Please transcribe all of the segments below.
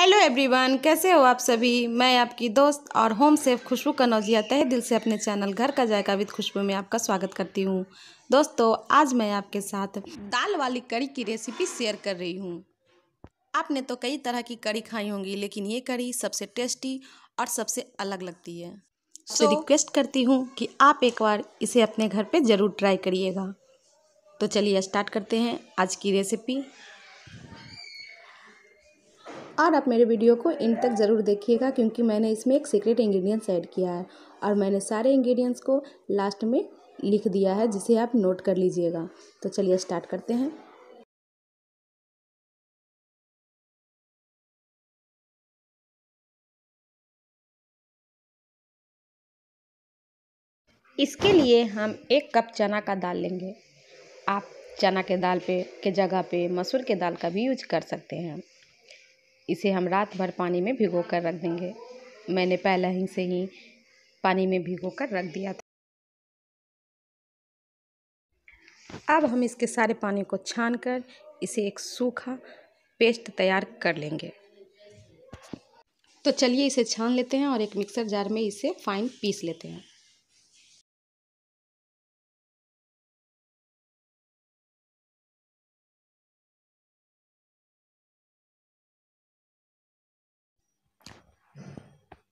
hello everyone कैसे हो आप सभी मैं आपकी दोस्त और होम सेफ खुशबू कनौजिया तहे दिल से अपने चैनल घर का जायका विद खुशबू में आपका स्वागत करती हूँ दोस्तों आज मैं आपके साथ दाल वाली कड़ी की रेसिपी शेयर कर रही हूँ आपने तो कई तरह की कड़ी खाई होंगी लेकिन ये कड़ी सबसे टेस्टी और सबसे अलग लगती है so, रिक्वेस्ट करती हूँ कि आप एक बार इसे अपने घर पर ज़रूर ट्राई करिएगा तो चलिए स्टार्ट करते हैं आज की रेसिपी और आप मेरे वीडियो को इन तक ज़रूर देखिएगा क्योंकि मैंने इसमें एक सीक्रेट इंग्रेडिएंट्स ऐड किया है और मैंने सारे इंग्रेडिएंट्स को लास्ट में लिख दिया है जिसे आप नोट कर लीजिएगा तो चलिए स्टार्ट करते हैं इसके लिए हम एक कप चना का दाल लेंगे आप चना के दाल पे के जगह पे मसूर के दाल का भी यूज कर सकते हैं इसे हम रात भर पानी में भिगो कर रख देंगे मैंने पहले ही से ही पानी में भिगो कर रख दिया था अब हम इसके सारे पानी को छान कर इसे एक सूखा पेस्ट तैयार कर लेंगे तो चलिए इसे छान लेते हैं और एक मिक्सर जार में इसे फाइन पीस लेते हैं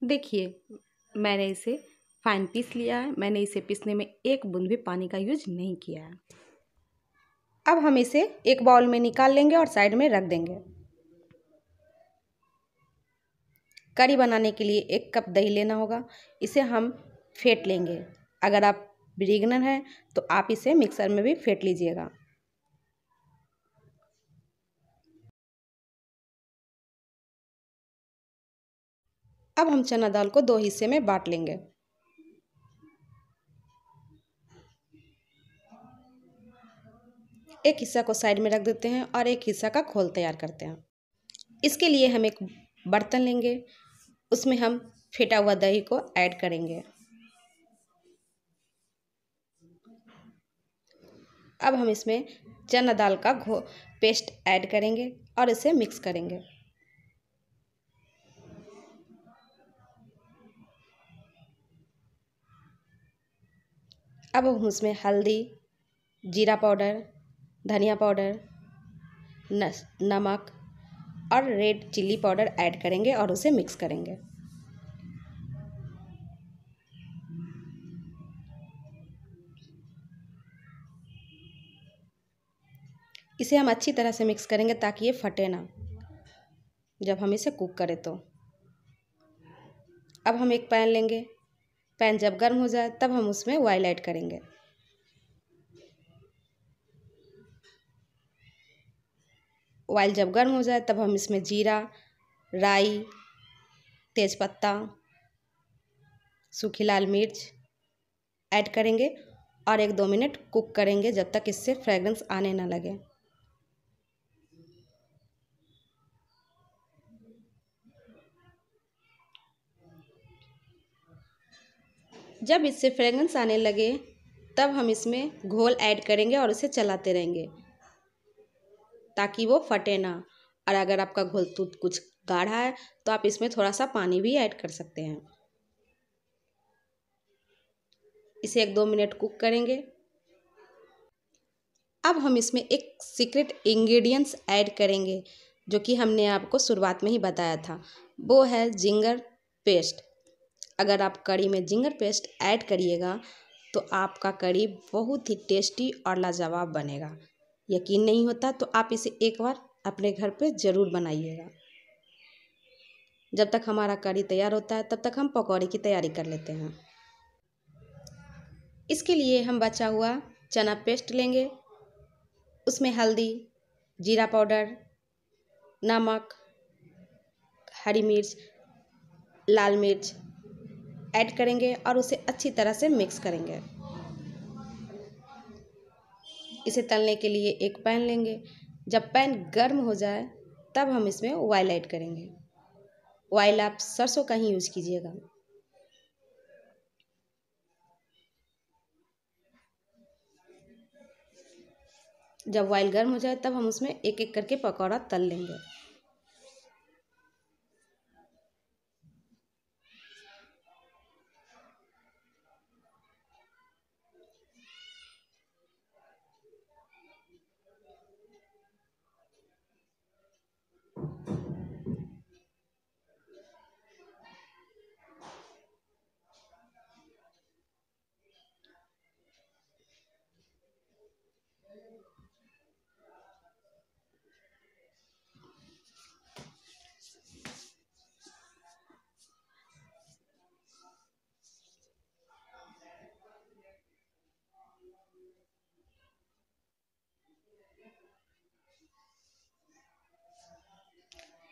देखिए मैंने इसे फाइन पीस लिया है मैंने इसे पीसने में एक बूंद भी पानी का यूज नहीं किया है अब हम इसे एक बाउल में निकाल लेंगे और साइड में रख देंगे करी बनाने के लिए एक कप दही लेना होगा इसे हम फेंट लेंगे अगर आप ब्रिगनर हैं तो आप इसे मिक्सर में भी फेंट लीजिएगा अब हम चना दाल को दो हिस्से में बांट लेंगे एक हिस्सा को साइड में रख देते हैं और एक हिस्सा का खोल तैयार करते हैं इसके लिए हम एक बर्तन लेंगे उसमें हम फेटा हुआ दही को ऐड करेंगे अब हम इसमें चना दाल का घो पेस्ट ऐड करेंगे और इसे मिक्स करेंगे अब उसमें हल्दी जीरा पाउडर धनिया पाउडर नमक और रेड चिल्ली पाउडर ऐड करेंगे और उसे मिक्स करेंगे इसे हम अच्छी तरह से मिक्स करेंगे ताकि ये फटे ना जब हम इसे कुक करें तो अब हम एक पैन लेंगे पैन जब गर्म हो जाए तब हम उसमें ऑयल ऐड करेंगे ऑयल जब गर्म हो जाए तब हम इसमें जीरा राई तेज़पत्ता सूखी लाल मिर्च ऐड करेंगे और एक दो मिनट कुक करेंगे जब तक इससे फ्रेग्रेंस आने ना लगे जब इससे फ्रेगरेंस आने लगे तब हम इसमें घोल ऐड करेंगे और उसे चलाते रहेंगे ताकि वो फटे ना और अगर आपका घोल तो कुछ गाढ़ा है तो आप इसमें थोड़ा सा पानी भी ऐड कर सकते हैं इसे एक दो मिनट कुक करेंगे अब हम इसमें एक सीक्रेट इंग्रेडिएंट्स ऐड करेंगे जो कि हमने आपको शुरुआत में ही बताया था वो है जिंगर पेस्ट अगर आप कड़ी में जिंगर पेस्ट ऐड करिएगा तो आपका कड़ी बहुत ही टेस्टी और लाजवाब बनेगा यकीन नहीं होता तो आप इसे एक बार अपने घर पे ज़रूर बनाइएगा जब तक हमारा कड़ी तैयार होता है तब तक हम पकौड़े की तैयारी कर लेते हैं इसके लिए हम बचा हुआ चना पेस्ट लेंगे उसमें हल्दी जीरा पाउडर नमक हरी मिर्च लाल मिर्च ऐड करेंगे और उसे अच्छी तरह से मिक्स करेंगे इसे तलने के लिए एक पैन लेंगे जब पैन गर्म हो जाए तब हम इसमें ऑयल ऐड करेंगे ऑयल आप सरसों का ही यूज़ कीजिएगा जब ऑयल गर्म हो जाए तब हम उसमें एक एक करके पकौड़ा तल लेंगे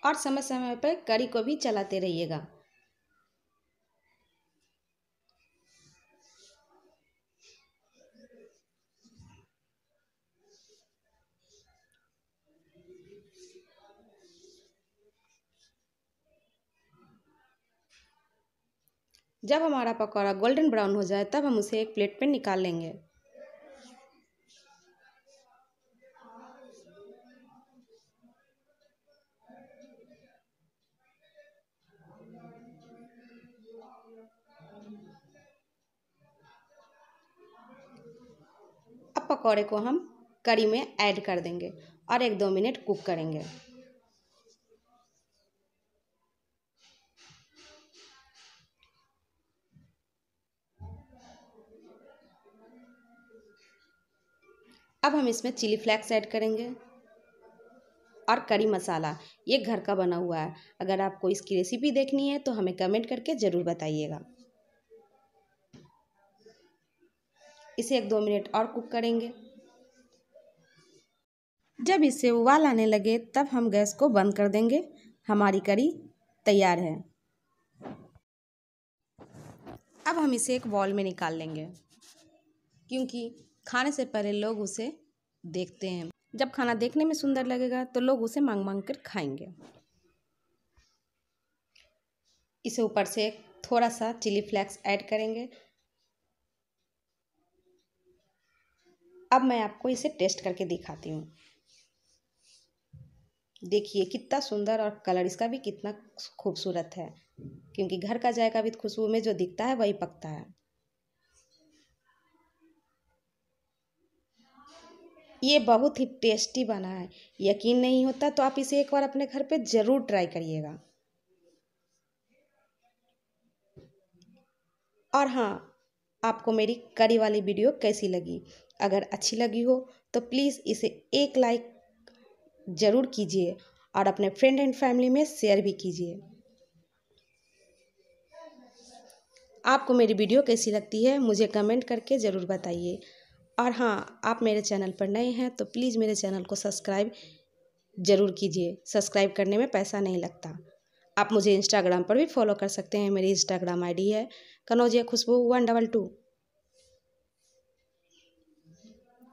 और समय समय पर कड़ी को भी चलाते रहिएगा जब हमारा पकौड़ा गोल्डन ब्राउन हो जाए तब हम उसे एक प्लेट पर निकाल लेंगे पकौड़े को हम करी में ऐड कर देंगे और एक दो मिनट कुक करेंगे अब हम इसमें चिली फ्लेक्स ऐड करेंगे और करी मसाला ये घर का बना हुआ है अगर आपको इसकी रेसिपी देखनी है तो हमें कमेंट करके ज़रूर बताइएगा इसे एक दो मिनट और कुक करेंगे जब इसे उबाल आने लगे तब हम गैस को बंद कर देंगे हमारी करी तैयार है अब हम इसे एक बॉल में निकाल लेंगे क्योंकि खाने से पहले लोग उसे देखते हैं जब खाना देखने में सुंदर लगेगा तो लोग उसे मांग मांग कर खाएंगे इसे ऊपर से थोड़ा सा चिली फ्लेक्स ऐड करेंगे अब मैं आपको इसे टेस्ट करके दिखाती हूँ देखिए कितना सुंदर और कलर इसका भी कितना खूबसूरत है क्योंकि घर का जायका भी खुशबू में जो दिखता है वही पकता है ये बहुत ही टेस्टी बना है यकीन नहीं होता तो आप इसे एक बार अपने घर पे ज़रूर ट्राई करिएगा और हाँ आपको मेरी करी वाली वीडियो कैसी लगी अगर अच्छी लगी हो तो प्लीज़ इसे एक लाइक ज़रूर कीजिए और अपने फ्रेंड एंड फैमिली में शेयर भी कीजिए आपको मेरी वीडियो कैसी लगती है मुझे कमेंट करके ज़रूर बताइए और हाँ आप मेरे चैनल पर नए हैं तो प्लीज़ मेरे चैनल को सब्सक्राइब ज़रूर कीजिए सब्सक्राइब करने में पैसा नहीं लगता आप मुझे इंस्टाग्राम पर भी फॉलो कर सकते हैं मेरी इंस्टाग्राम आईडी है Kanaujia Khushboo one double two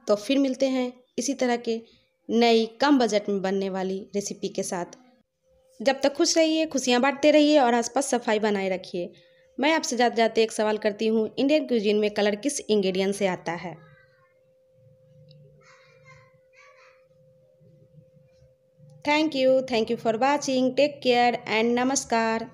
तो फिर मिलते हैं इसी तरह के नई कम बजट में बनने वाली रेसिपी के साथ जब तक खुश रहिए खुशियाँ बांटते रहिए और आसपास सफाई बनाए रखिए मैं आपसे जाते जाते एक सवाल करती हूँ इंडियन क्यूजिन में कलर किस इंग्रेडिएंट से आता है thank you thank you for watching take care and नमस्कार